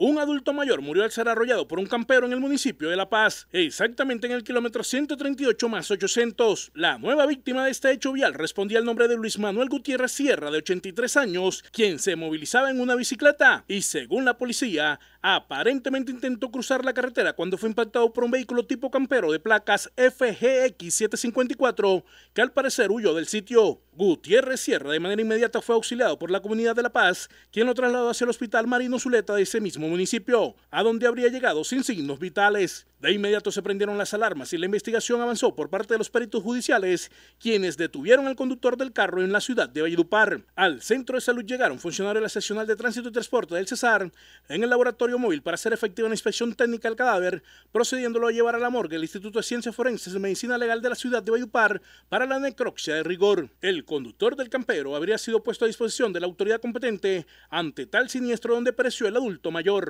Un adulto mayor murió al ser arrollado por un campero en el municipio de La Paz, exactamente en el kilómetro 138 más 800. La nueva víctima de este hecho vial respondía al nombre de Luis Manuel Gutiérrez Sierra, de 83 años, quien se movilizaba en una bicicleta y, según la policía, aparentemente intentó cruzar la carretera cuando fue impactado por un vehículo tipo campero de placas FGX 754, que al parecer huyó del sitio. Gutiérrez Sierra de manera inmediata fue auxiliado por la comunidad de La Paz, quien lo trasladó hacia el Hospital Marino Zuleta de ese mismo municipio, a donde habría llegado sin signos vitales. De inmediato se prendieron las alarmas y la investigación avanzó por parte de los peritos judiciales, quienes detuvieron al conductor del carro en la ciudad de Valledupar. Al centro de salud llegaron funcionarios de la seccional de tránsito y transporte del Cesar en el laboratorio móvil para hacer efectiva una inspección técnica del cadáver, procediéndolo a llevar a la morgue del Instituto de Ciencias Forenses y Medicina Legal de la ciudad de Valledupar para la necropsia de rigor. El conductor del campero habría sido puesto a disposición de la autoridad competente ante tal siniestro donde pereció el adulto mayor.